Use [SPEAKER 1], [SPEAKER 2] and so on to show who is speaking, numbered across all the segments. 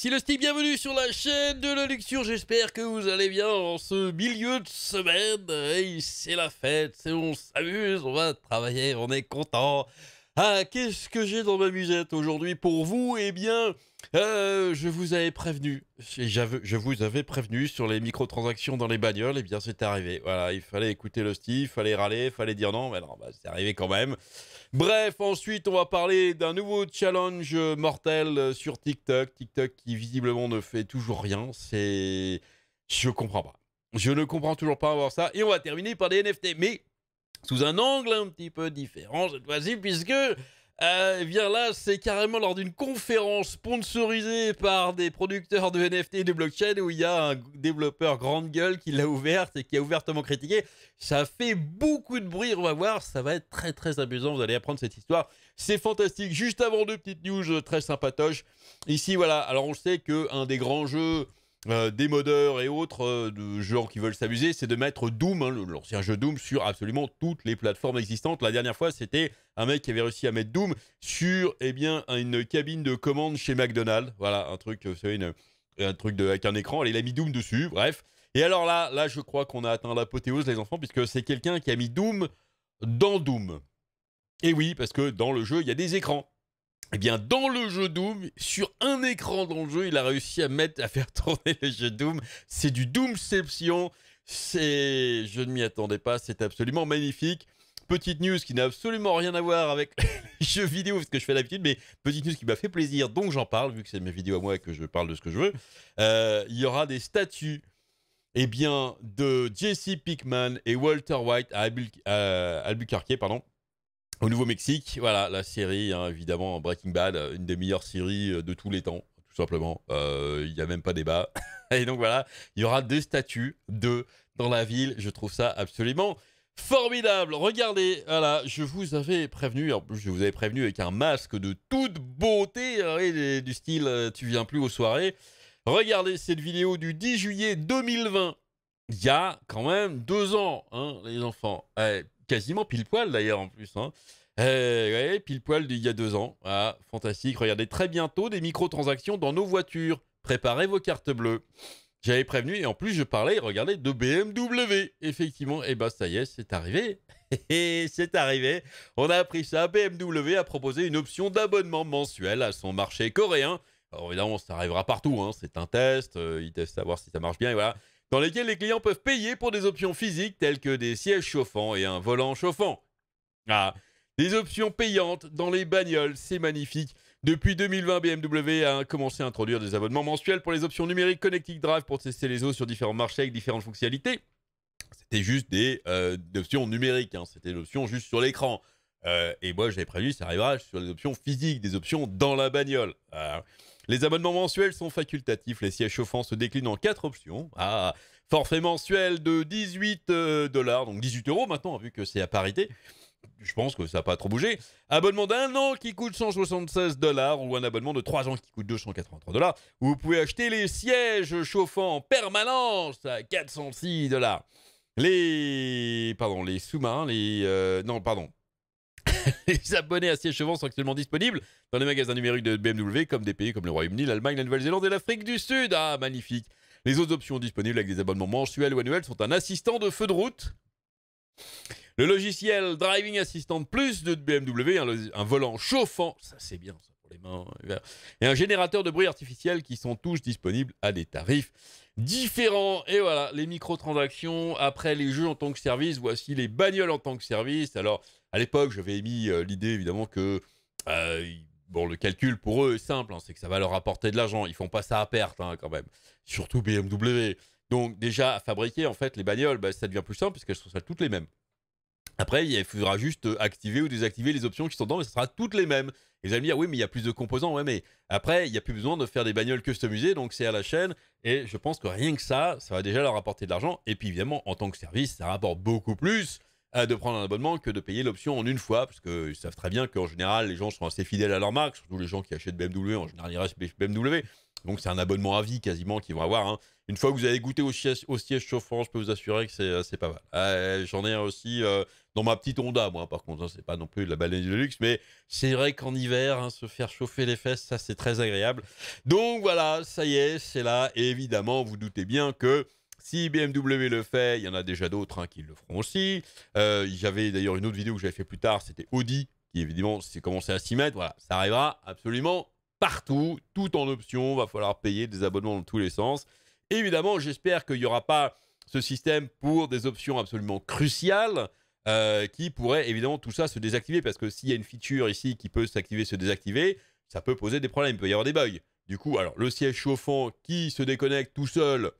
[SPEAKER 1] Si le style, bienvenue sur la chaîne de la Luxure. j'espère que vous allez bien en ce milieu de semaine, hey, c'est la fête, on s'amuse, on va travailler, on est content, ah, qu'est-ce que j'ai dans ma musette aujourd'hui pour vous Eh bien, euh, je vous avais prévenu. Je vous avais prévenu sur les microtransactions dans les bagnoles. Eh bien, c'est arrivé. Voilà, il fallait écouter l'hostie, il fallait râler, il fallait dire non. Mais non, bah, c'est arrivé quand même. Bref, ensuite, on va parler d'un nouveau challenge mortel sur TikTok. TikTok qui, visiblement, ne fait toujours rien. C'est... Je comprends pas. Je ne comprends toujours pas avoir ça. Et on va terminer par des NFT. Mais sous un angle un petit peu différent cette fois-ci, puisque euh, eh bien là, c'est carrément lors d'une conférence sponsorisée par des producteurs de NFT et de blockchain où il y a un développeur grande gueule qui l'a ouverte et qui a ouvertement critiqué. Ça fait beaucoup de bruit, on va voir, ça va être très très amusant, vous allez apprendre cette histoire. C'est fantastique. Juste avant deux petites news euh, très sympatoches. Ici, voilà, alors on sait qu'un des grands jeux euh, des modeurs et autres euh, de gens qui veulent s'amuser, c'est de mettre Doom, hein, l'ancien jeu Doom, sur absolument toutes les plateformes existantes. La dernière fois, c'était un mec qui avait réussi à mettre Doom sur eh bien, une cabine de commande chez McDonald's. Voilà, un truc, euh, vous un truc avec un écran. il a mis Doom dessus, bref. Et alors là, là, je crois qu'on a atteint l'apothéose, les enfants, puisque c'est quelqu'un qui a mis Doom dans Doom. Et oui, parce que dans le jeu, il y a des écrans. Eh bien, dans le jeu Doom, sur un écran dans le jeu, il a réussi à mettre, à faire tourner le jeu Doom. C'est du Doomception. C'est, je ne m'y attendais pas. C'est absolument magnifique. Petite news qui n'a absolument rien à voir avec les jeux vidéo, ce que je fais d'habitude, mais petite news qui m'a fait plaisir, donc j'en parle, vu que c'est mes vidéos à moi et que je parle de ce que je veux. Euh, il y aura des statues eh bien, de Jesse Pickman et Walter White à, Albuquerque, pardon, au Nouveau-Mexique, voilà, la série, hein, évidemment, Breaking Bad, euh, une des meilleures séries euh, de tous les temps, tout simplement. Euh, il n'y a même pas débat. Et donc voilà, il y aura des statues, deux dans la ville. Je trouve ça absolument formidable. Regardez, voilà, je vous avais prévenu, je vous avais prévenu avec un masque de toute beauté, du style tu viens plus aux soirées. Regardez cette vidéo du 10 juillet 2020. Il y a quand même deux ans, hein, les enfants. Eh, quasiment pile poil d'ailleurs en plus. Hein. Euh, pile poil d'il y a deux ans. Ah, fantastique. Regardez très bientôt des microtransactions dans nos voitures. Préparez vos cartes bleues. J'avais prévenu et en plus je parlais, regardez, de BMW. Effectivement, et eh bah ben, ça y est, c'est arrivé. et eh, c'est arrivé. On a appris ça. BMW a proposé une option d'abonnement mensuel à son marché coréen. Alors évidemment, ça arrivera partout. Hein. C'est un test. il euh, ils testent savoir si ça marche bien. Et voilà dans lesquels les clients peuvent payer pour des options physiques telles que des sièges chauffants et un volant chauffant. Ah, des options payantes dans les bagnoles, c'est magnifique. Depuis 2020, BMW a commencé à introduire des abonnements mensuels pour les options numériques Connectic Drive pour tester les eaux sur différents marchés avec différentes fonctionnalités. C'était juste des euh, options numériques, hein. c'était c'était options juste sur l'écran. Euh, et moi, j'avais prévu, ça arrivera sur les options physiques, des options dans la bagnole. Ah. Les abonnements mensuels sont facultatifs. Les sièges chauffants se déclinent en quatre options. Ah, forfait mensuel de 18 euh, dollars, donc 18 euros maintenant, vu que c'est à parité je pense que ça n'a pas trop bougé. Abonnement d'un an qui coûte 176 dollars ou un abonnement de 3 ans qui coûte 283 dollars. Vous pouvez acheter les sièges chauffants en permanence à 406 dollars. Les pardon, les sous-marins, les euh, non pardon, les abonnés à siège chevant sont actuellement disponibles dans les magasins numériques de BMW, comme des pays comme le Royaume-Uni, l'Allemagne, la Nouvelle-Zélande et l'Afrique du Sud. Ah, magnifique. Les autres options disponibles avec des abonnements mensuels ou annuels sont un assistant de feu de route. Le logiciel Driving Assistant Plus de BMW, un, volant chauffant, ça c'est bien ça pour les mains, et un générateur de bruit artificiel qui sont tous disponibles à des tarifs différents. Et voilà, les microtransactions, après les jeux en tant que service, voici les bagnoles en tant que service. Alors, à l'époque, j'avais émis euh, l'idée évidemment que euh, bon, le calcul pour eux est simple, hein, c'est que ça va leur apporter de l'argent. Ils font pas ça à perte hein, quand même, surtout BMW. Donc déjà, fabriquer en fait les bagnoles, bah, ça devient plus simple puisqu'elles sont toutes les mêmes. Après, il faudra juste euh, activer ou désactiver les options qui sont dedans, mais ce sera toutes les mêmes. Et vous allez me dire, oui, mais il y a plus de composants, ouais, mais après, il n'y a plus besoin de faire des bagnoles customisées, donc c'est à la chaîne. Et je pense que rien que ça, ça va déjà leur apporter de l'argent. Et puis évidemment, en tant que service, ça rapporte beaucoup plus euh, de prendre un abonnement que de payer l'option en une fois, parce qu'ils savent très bien qu'en général, les gens sont assez fidèles à leur marque, surtout les gens qui achètent BMW, en général, ils restent BMW. Donc c'est un abonnement à vie quasiment qu'ils vont avoir. Hein. Une fois que vous avez goûté au siège, au siège chauffant, je peux vous assurer que c'est euh, pas mal. Euh, j'en ai aussi dans ma petite Honda, moi, par contre. Hein, c'est pas non plus de la baleine de luxe, mais c'est vrai qu'en hiver, hein, se faire chauffer les fesses, ça, c'est très agréable. Donc voilà, ça y est, c'est là. Et évidemment, vous doutez bien que si BMW le fait, il y en a déjà d'autres hein, qui le feront aussi. Euh, j'avais d'ailleurs une autre vidéo que j'avais fait plus tard, c'était Audi, qui évidemment s'est commencé à s'y mettre. Voilà, ça arrivera absolument partout, tout en option. Va falloir payer des abonnements dans tous les sens. évidemment, j'espère qu'il n'y aura pas ce système pour des options absolument cruciales. Euh, qui pourrait évidemment tout ça se désactiver parce que s'il y a une feature ici qui peut s'activer, se désactiver, ça peut poser des problèmes, il peut y avoir des bugs. Du coup, alors le siège chauffant qui se déconnecte tout seul,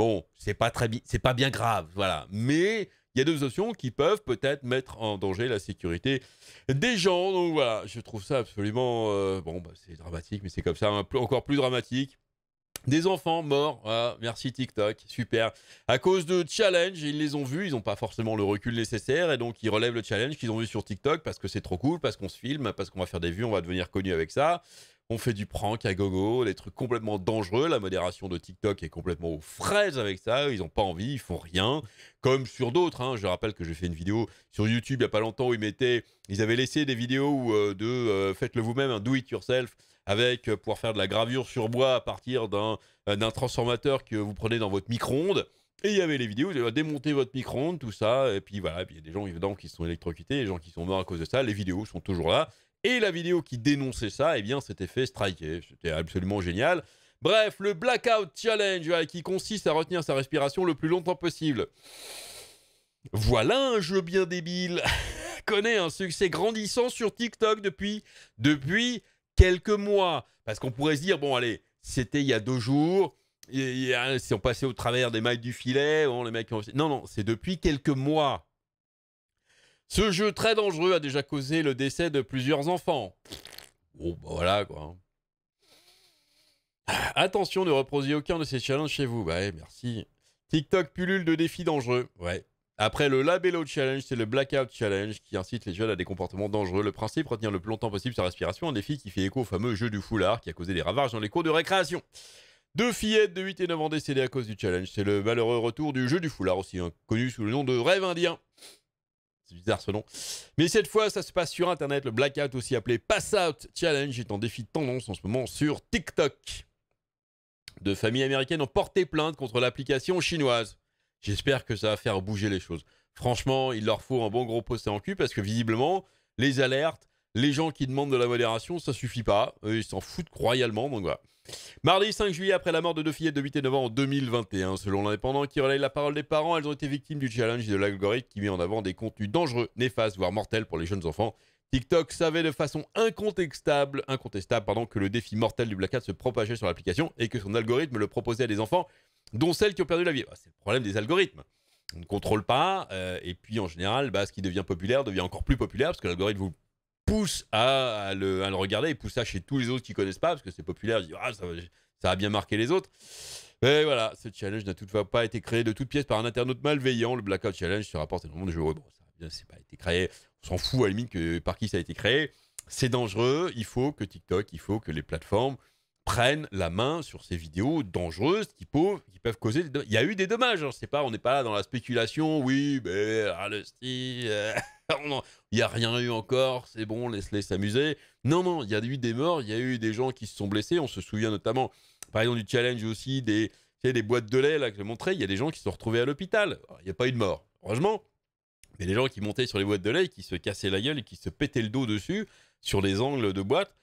[SPEAKER 1] Bon, c'est pas très c'est pas bien grave, voilà. Mais il y a deux options qui peuvent peut-être mettre en danger la sécurité des gens. Donc voilà, je trouve ça absolument euh, bon, bah, c'est dramatique, mais c'est comme ça, hein, encore plus dramatique. Des enfants morts, ah, merci TikTok, super. À cause de challenge, ils les ont vus, ils n'ont pas forcément le recul nécessaire et donc ils relèvent le challenge qu'ils ont vu sur TikTok parce que c'est trop cool, parce qu'on se filme, parce qu'on va faire des vues, on va devenir connu avec ça on fait du prank à gogo, des trucs complètement dangereux. La modération de TikTok est complètement aux fraises avec ça. Ils n'ont pas envie, ils font rien. Comme sur d'autres. Hein. Je rappelle que j'ai fait une vidéo sur YouTube il n'y a pas longtemps où ils mettaient, ils avaient laissé des vidéos euh, de euh, faites-le vous-même, un do it yourself, avec euh, pouvoir faire de la gravure sur bois à partir d'un transformateur que vous prenez dans votre micro-ondes. Et il y avait les vidéos, vous démonter votre micro-ondes, tout ça. Et puis voilà, il y a des gens évidemment qui sont électrocutés, des gens qui sont morts à cause de ça. Les vidéos sont toujours là. Et la vidéo qui dénonçait ça, eh bien, c'était fait striker. C'était absolument génial. Bref, le Blackout Challenge, qui consiste à retenir sa respiration le plus longtemps possible. Voilà un jeu bien débile. Connaît un succès grandissant sur TikTok depuis, depuis quelques mois. Parce qu'on pourrait se dire, bon, allez, c'était il y a deux jours. Ils hein, sont passés au travers des mailles du filet. les mecs Non, non, c'est depuis quelques mois. Ce jeu très dangereux a déjà causé le décès de plusieurs enfants. Oh bah voilà quoi. Ah, attention, ne reproduisez aucun de ces challenges chez vous. ouais, merci. TikTok pullule de défis dangereux. Ouais. Après le Labello Challenge, c'est le Blackout Challenge qui incite les jeunes à des comportements dangereux. Le principe, retenir le plus longtemps possible sa respiration, un défi qui fait écho au fameux jeu du foulard qui a causé des ravages dans les cours de récréation. Deux fillettes de 8 et 9 ans décédées à cause du challenge. C'est le malheureux retour du jeu du foulard, aussi connu sous le nom de rêve indien. C'est bizarre ce nom. Mais cette fois, ça se passe sur Internet. Le blackout, aussi appelé Pass Out Challenge, est en défi de tendance en ce moment sur TikTok. De familles américaines ont porté plainte contre l'application chinoise. J'espère que ça va faire bouger les choses. Franchement, il leur faut un bon gros procès en cul parce que visiblement, les alertes, les gens qui demandent de la modération, ça suffit pas. Euh, ils s'en foutent royalement, donc voilà. Mardi 5 juillet, après la mort de deux fillettes de 8 et 9 ans en 2021, selon l'indépendant qui relaye la parole des parents, elles ont été victimes du challenge de l'algorithme qui met en avant des contenus dangereux, néfastes, voire mortels pour les jeunes enfants. TikTok savait de façon incontestable, incontestable pendant que le défi mortel du Black se propageait sur l'application et que son algorithme le proposait à des enfants, dont celles qui ont perdu la vie. Ah, c'est le problème des algorithmes. On ne contrôle pas, euh, et puis en général, bah, ce qui devient populaire devient encore plus populaire, parce que l'algorithme vous pousse à le, regarder, et pousse ça chez tous les autres qui connaissent pas, parce que c'est populaire, ah, ça, ça, a bien marqué les autres. Mais voilà, ce challenge n'a toutefois pas été créé de toute pièce par un internaute malveillant. Le Blackout Challenge se rapporte monde de jeux. Bon, ça n'a pas été créé, on s'en fout à la que, par qui ça a été créé. C'est dangereux, il faut que TikTok, il faut que les plateformes prennent la main sur ces vidéos dangereuses qui peuvent, qui peuvent causer des Il y a eu des dommages, hein, pas, on n'est pas là dans la spéculation, oui, mais ah, le euh, il n'y a rien eu encore, c'est bon, laisse-les s'amuser. Non, non, il y a eu des morts, il y a eu des gens qui se sont blessés, on se souvient notamment, par exemple, du challenge aussi des, des boîtes de lait là, que je montrais, il y a des gens qui se sont retrouvés à l'hôpital. Il n'y a pas eu de mort, heureusement. Mais des gens qui montaient sur les boîtes de lait, qui se cassaient la gueule et qui se pétaient le dos dessus, sur les angles de boîte,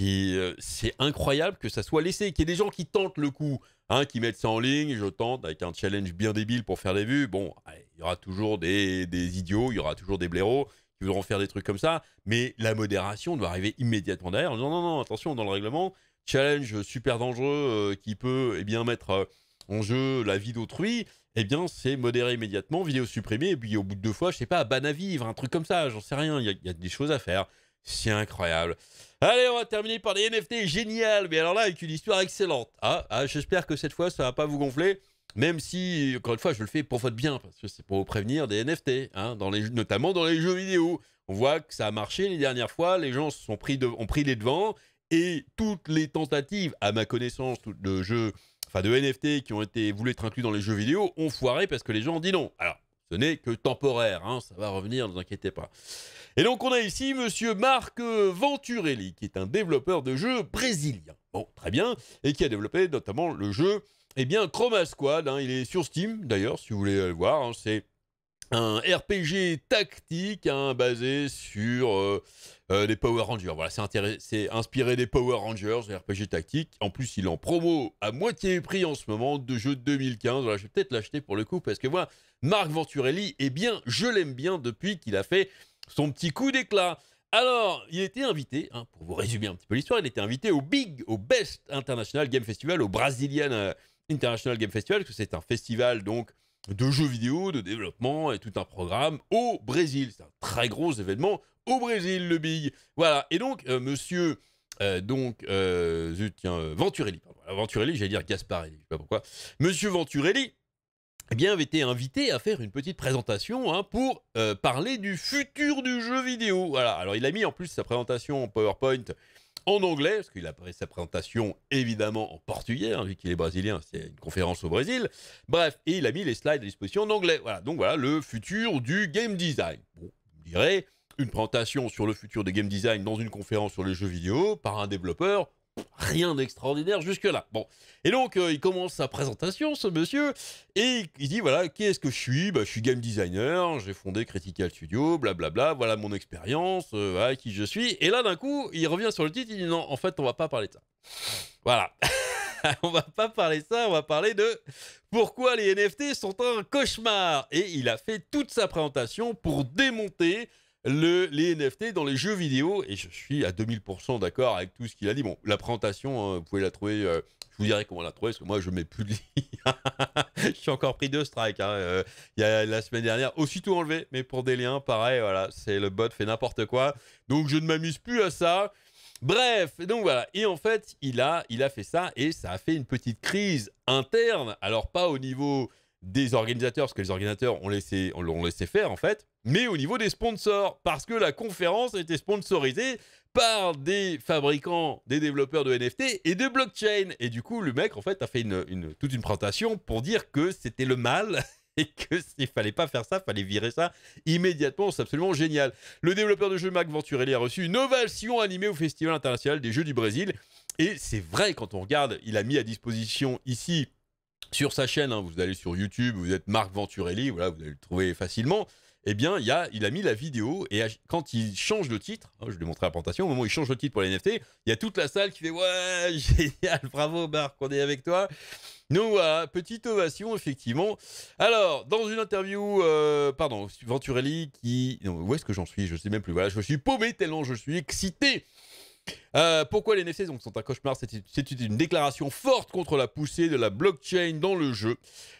[SPEAKER 1] euh, c'est incroyable que ça soit laissé, qu'il y ait des gens qui tentent le coup, hein, qui mettent ça en ligne, je tente avec un challenge bien débile pour faire des vues. Bon, il y aura toujours des, idiots, il y aura toujours des blaireaux qui voudront faire des trucs comme ça, mais la modération doit arriver immédiatement derrière en disant non, non, attention, dans le règlement, challenge super dangereux euh, qui peut et eh bien, mettre euh, en jeu la vie d'autrui, eh bien, c'est modéré immédiatement, vidéo supprimée, et puis au bout de deux fois, je sais pas, ban à vivre, un truc comme ça, j'en sais rien, il y, a des choses à faire. C'est incroyable. Allez, on va terminer par des NFT génial, mais alors là, avec une histoire excellente. Ah, ah, J'espère que cette fois, ça va pas vous gonfler, même si, encore une fois, je le fais pour votre bien, parce que c'est pour vous prévenir des NFT, hein, dans les notamment dans les jeux vidéo. On voit que ça a marché les dernières fois, les gens sont pris de, ont pris les devants, et toutes les tentatives, à ma connaissance, de jeux, enfin de NFT qui ont été voulu être inclus dans les jeux vidéo, ont foiré parce que les gens ont dit non. Alors, ce n'est que temporaire, hein, ça va revenir, ne vous inquiétez pas. Et donc on a ici Monsieur Marc Venturelli, qui est un développeur de jeux brésilien. Bon, très bien, et qui a développé notamment le jeu, eh bien, Chroma Squad. Hein. il est sur Steam d'ailleurs, si vous voulez le voir. Hein. c'est un RPG tactique basé sur euh, des euh, Power Rangers. Voilà, c'est inspiré des Power Rangers, les RPG tactique. En plus, il en promo à moitié prix en ce moment de jeu 2015. Voilà, je vais peut-être l'acheter pour le coup parce que moi, Marc Venturelli, eh bien, je l'aime bien depuis qu'il a fait son petit coup d'éclat. Alors, il était invité, hein, pour vous résumer un petit peu l'histoire, il était invité au Big, au Best International Game Festival, au Brazilian euh, International Game Festival, parce que c'est un festival donc de jeux vidéo, de développement et tout un programme au Brésil. C'est un très gros événement au Brésil, le Big. Voilà. Et donc, euh, monsieur. Euh, donc, euh, tiens, euh, Venturelli, pardon. Venturelli, j'allais dire Gasparelli, je sais pas pourquoi. Monsieur Venturelli, eh bien, avait été invité à faire une petite présentation hein, pour parler du futur du jeu vidéo. Voilà. Alors, il a mis en plus sa présentation en PowerPoint en anglais, parce qu'il a fait sa présentation évidemment en portugais, hein, vu qu'il est brésilien, c'est une conférence au Brésil. Bref, et il a mis les slides à disposition en anglais. Voilà. Donc voilà, le futur du game design. Bon, vous une présentation sur le futur des game design dans une conférence sur les jeux vidéo par un développeur. Rien d'extraordinaire jusque-là. Bon. Et donc, euh, il commence sa présentation, ce monsieur, et il dit voilà, qui est-ce que je suis bah, Je suis game designer, j'ai fondé Critical Studio, blablabla, voilà mon expérience, euh, qui je suis. Et là, d'un coup, il revient sur le titre, il dit non, en fait, on va pas parler de ça. Voilà. on va pas parler de ça, on va parler de pourquoi les NFT sont un cauchemar. Et il a fait toute sa présentation pour démonter les NFT dans les jeux vidéo. Et je suis à 2000% d'accord avec tout ce qu'il a dit. Bon, la présentation, hein, vous pouvez la trouver. Euh, je vous dirai comment la trouver, parce que moi, je mets plus de Je suis encore pris deux strikes. Hein. Euh, il y a la semaine dernière, aussitôt enlevé, mais pour des liens, pareil, voilà, c'est le bot fait n'importe quoi. Donc, je ne m'amuse plus à ça. Bref, donc voilà. Et en fait, il a, il a fait ça et ça a fait une petite crise interne. Alors, pas au niveau des organisateurs, ce que les organisateurs ont laissé, on, laissé faire en fait, mais au niveau des sponsors, parce que la conférence a été sponsorisée par des fabricants, des développeurs de NFT et de blockchain. Et du coup, le mec, en fait, a fait une, toute une présentation pour dire que c'était le mal et que s'il fallait pas faire ça, fallait virer ça immédiatement. C'est absolument génial. Le développeur de jeux Mac Venturelli a reçu une ovation animée au Festival international des Jeux du Brésil. Et c'est vrai, quand on regarde, il a mis à disposition ici sur sa chaîne, hein. vous allez sur YouTube, vous êtes Marc Venturelli, voilà, vous allez le trouver facilement. Eh bien, il, a, mis la vidéo et quand il change le titre, hein, je lui montré la présentation, au moment où il change le titre pour les NFT, il y a toute la salle qui fait Ouais, génial, bravo Marc, on est avec toi. Nous petite ovation, effectivement. Alors, dans une interview, euh, pardon, Venturelli qui. où est-ce que j'en suis Je sais même plus. Voilà, je suis paumé tellement je suis excité euh, pourquoi les NFC sont un cauchemar C'est une déclaration forte contre la poussée de la blockchain dans le jeu.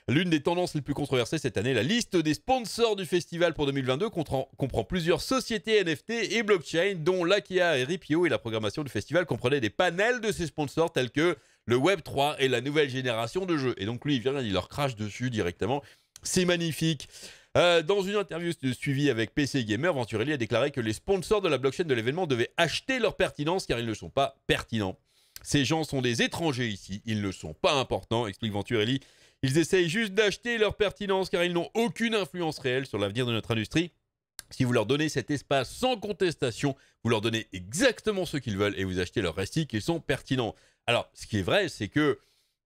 [SPEAKER 1] L'une des tendances les plus controversées cette année, la liste des sponsors du festival pour 2022 comprend, plusieurs sociétés NFT et blockchain, dont l'AKIA et Ripio, et la programmation du festival comprenait des panels de ces sponsors tels que le Web3 et la nouvelle génération de jeux. Et donc lui, il vient, il leur crache dessus directement. C'est magnifique. Euh, dans une interview suivie avec PC Gamer, Venturelli a déclaré que les sponsors de la blockchain de l'événement devaient acheter leur pertinence car ils ne sont pas pertinents. Ces gens sont des étrangers ici, ils ne sont pas importants, explique Venturelli. Ils essayent juste d'acheter leur pertinence car ils n'ont aucune influence réelle sur l'avenir de notre industrie. Si vous leur donnez cet espace sans contestation, vous leur donnez exactement ce qu'ils veulent et vous achetez leurs récits qui sont pertinents. Alors, ce qui est vrai, c'est que,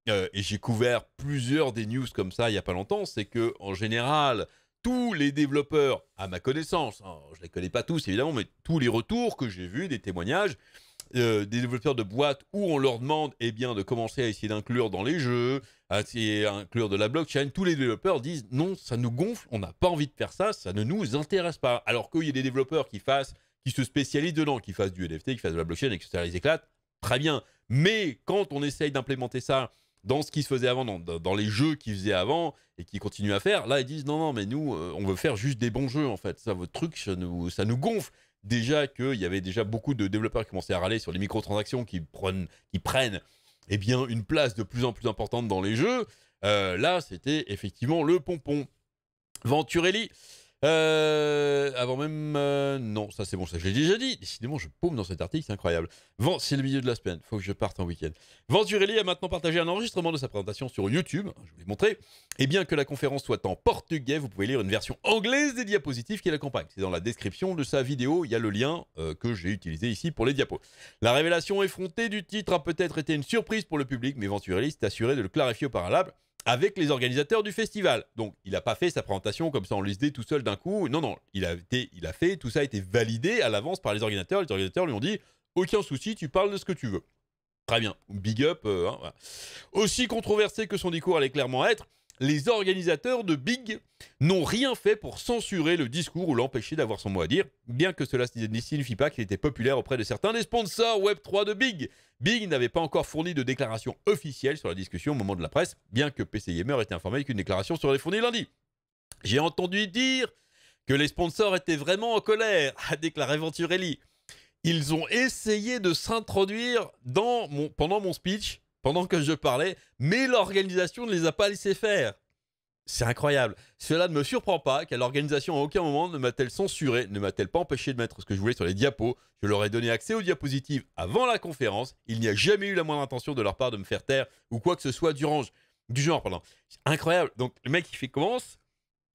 [SPEAKER 1] euh, et j'ai couvert plusieurs des news comme ça il n'y a pas longtemps, c'est que en général, tous les développeurs, à ma connaissance, hein, je ne les connais pas tous évidemment, mais tous les retours que j'ai vus, des témoignages, euh, des développeurs de boîtes où on leur demande eh bien, de commencer à essayer d'inclure dans les jeux, à essayer d'inclure de la blockchain, tous les développeurs disent non, ça nous gonfle, on n'a pas envie de faire ça, ça ne nous intéresse pas. Alors qu'il y a des développeurs qui fassent, qui se spécialisent dedans, qui fassent du NFT, qui fassent de la blockchain, etc., ils éclatent, très bien. Mais quand on essaye d'implémenter ça dans ce qui se faisait avant, dans, les jeux qu'ils faisaient avant et qu'ils continuent à faire. Là, ils disent non, non, mais nous, euh, on veut faire juste des bons jeux en fait. Ça, votre truc, ça nous, ça nous gonfle. Déjà qu'il y avait déjà beaucoup de développeurs qui commençaient à râler sur les microtransactions qui prennent, qui prennent eh bien, une place de plus en plus importante dans les jeux. Euh, là, c'était effectivement le pompon. Venturelli, euh, avant même... Euh, non, ça c'est bon, ça je l'ai déjà dit. Décidément, je paume dans cet article, c'est incroyable. Vent, c'est le milieu de la semaine, faut que je parte en week-end. Venturelli a maintenant partagé un enregistrement de sa présentation sur YouTube, hein, je vous l'ai montré. Et bien que la conférence soit en portugais, vous pouvez lire une version anglaise des diapositives qui l'accompagnent. C'est dans la description de sa vidéo, il y a le lien euh, que j'ai utilisé ici pour les diapos. La révélation effrontée du titre a peut-être été une surprise pour le public, mais Venturelli s'est assuré de le clarifier au parallèle avec les organisateurs du festival. Donc, il n'a pas fait sa présentation comme ça en listé tout seul d'un coup. Non, non, il a, il a fait, tout ça a été validé à l'avance par les organisateurs. Les organisateurs lui ont dit aucun souci, tu parles de ce que tu veux. Très bien, big up. Euh, hein, Aussi controversé que son discours allait clairement être, les organisateurs de Big n'ont rien fait pour censurer le discours ou l'empêcher d'avoir son mot à dire, bien que cela ne signifie pas qu'il était populaire auprès de certains des sponsors Web3 de Big. Big n'avait pas encore fourni de déclaration officielle sur la discussion au moment de la presse, bien que PC Gamer était informé qu'une déclaration serait fournie lundi. J'ai entendu dire que les sponsors étaient vraiment en colère, a déclaré Venturelli. Ils ont essayé de s'introduire pendant mon speech pendant que je parlais, mais l'organisation ne les a pas laissés faire. C'est incroyable. Cela ne me surprend pas car l'organisation à aucun moment ne m'a-t-elle censuré, ne m'a-t-elle pas empêché de mettre ce que je voulais sur les diapos. Je leur ai donné accès aux diapositives avant la conférence. Il n'y a jamais eu la moindre intention de leur part de me faire taire ou quoi que ce soit du, du genre. Pardon. Incroyable. Donc le mec il fait commence.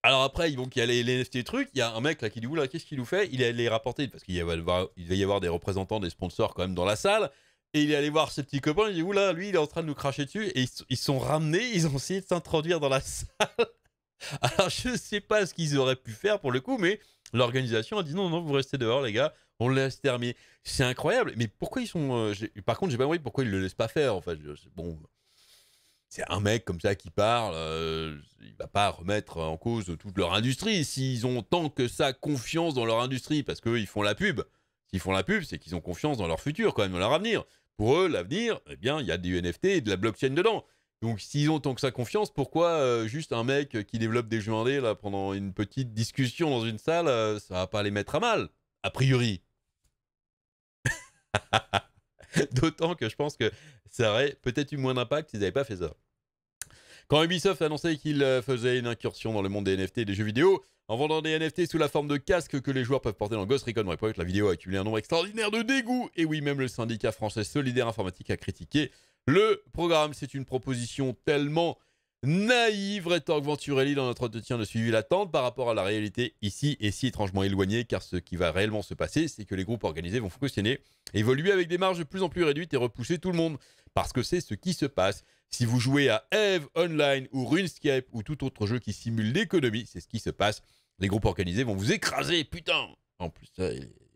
[SPEAKER 1] Alors après, ils y a les, les NFT trucs. Il y a un mec qui dit Oula, qu'est-ce qu'il nous fait Il est les rapporter parce qu'il va y avoir des représentants des sponsors quand même dans la salle. Et il est allé voir ses petits copains, il dit Oula, lui, il est en train de nous cracher dessus. Et ils, sont ramenés, ils ont essayé de s'introduire dans la salle. Alors, je ne sais pas ce qu'ils auraient pu faire pour le coup, mais l'organisation a dit Non, non, vous restez dehors, les gars, on laisse terminer. C'est incroyable, mais pourquoi ils sont. Euh, par contre, j'ai pas compris pourquoi ils le laissent pas faire. Enfin, bon. C'est un mec comme ça qui parle, il euh, il va pas remettre en cause toute leur industrie. S'ils ont tant que ça confiance dans leur industrie, parce qu'ils ils font la pub. S'ils font la pub, c'est qu'ils ont confiance dans leur futur, quand même, dans leur avenir. Pour eux, l'avenir, eh bien, il y a du NFT et de la blockchain dedans. Donc, s'ils ont tant que ça confiance, pourquoi euh, juste un mec qui développe des jeux indés là, pendant une petite discussion dans une salle, euh, ça va pas les mettre à mal, a priori D'autant que je pense que ça aurait peut-être eu moins d'impact s'ils n'avaient pas fait ça. Quand Ubisoft annonçait qu'il euh, faisait une incursion dans le monde des NFT et des jeux vidéo, en vendant des NFT sous la forme de casques que les joueurs peuvent porter dans Ghost Recon Breakpoint, la vidéo a accumulé un nombre extraordinaire de dégoûts. Et oui, même le syndicat français Solidaire Informatique a critiqué le programme. C'est une proposition tellement naïve, rétorque Venturelli dans notre entretien de suivi l'attente par rapport à la réalité ici et si étrangement éloignée, car ce qui va réellement se passer, c'est que les groupes organisés vont fonctionner, évoluer avec des marges de plus en plus réduites et repousser tout le monde, parce que c'est ce qui se passe. Si vous jouez à Eve Online ou RuneScape ou tout autre jeu qui simule l'économie, c'est ce qui se passe. Les groupes organisés vont vous écraser, putain En plus,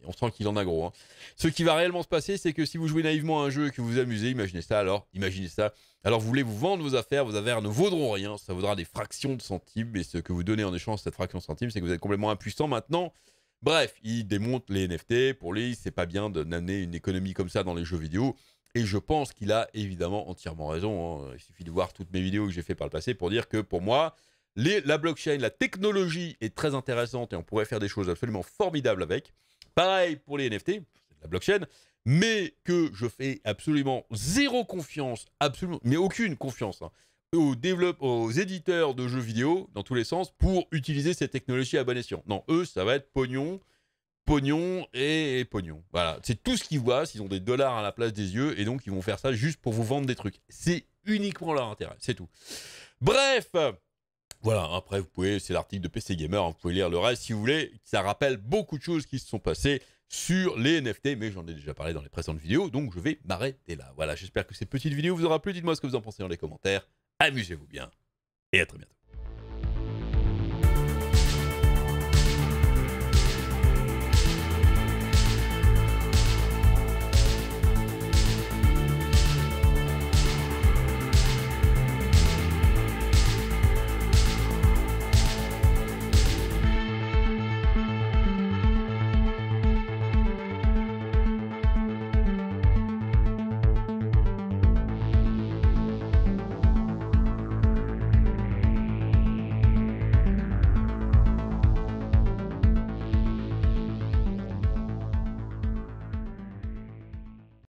[SPEAKER 1] on sent qu'il en a gros. Hein. Ce qui va réellement se passer, c'est que si vous jouez naïvement à un jeu et que vous vous amusez, imaginez ça alors, imaginez ça. Alors vous voulez vous vendre vos affaires, vos affaires ne vaudront rien, ça vaudra des fractions de centimes, et ce que vous donnez en échange cette fraction de centimes, c'est que vous êtes complètement impuissant maintenant. Bref, ils démontent les NFT, pour lui, c'est pas bien d'amener une économie comme ça dans les jeux vidéo. Et je pense qu'il a évidemment entièrement raison. Hein. Il suffit de voir toutes mes vidéos que j'ai fait par le passé pour dire que pour moi, la blockchain, la technologie est très intéressante et on pourrait faire des choses absolument formidables avec. Pareil pour les NFT, la blockchain, mais que je fais absolument zéro confiance, absolument, mais aucune confiance hein, aux aux, aux éditeurs de jeux vidéo dans tous les sens pour utiliser ces technologies à bon escient. Non, eux, ça va être pognon pognon et pognon. Voilà, c'est tout ce qu'ils voient, s'ils ont des dollars à la place des yeux, et donc ils vont faire ça juste pour vous vendre des trucs. C'est uniquement leur intérêt, c'est tout. Bref, voilà, après vous pouvez, c'est l'article de PC Gamer, hein, vous pouvez lire le reste si vous voulez, ça rappelle beaucoup de choses qui se sont passées sur les NFT, mais j'en ai déjà parlé dans les précédentes vidéos, donc je vais m'arrêter là. Voilà, j'espère que cette petite vidéo vous aura plu, dites-moi ce que vous en pensez dans les commentaires, amusez-vous bien, et à très bientôt.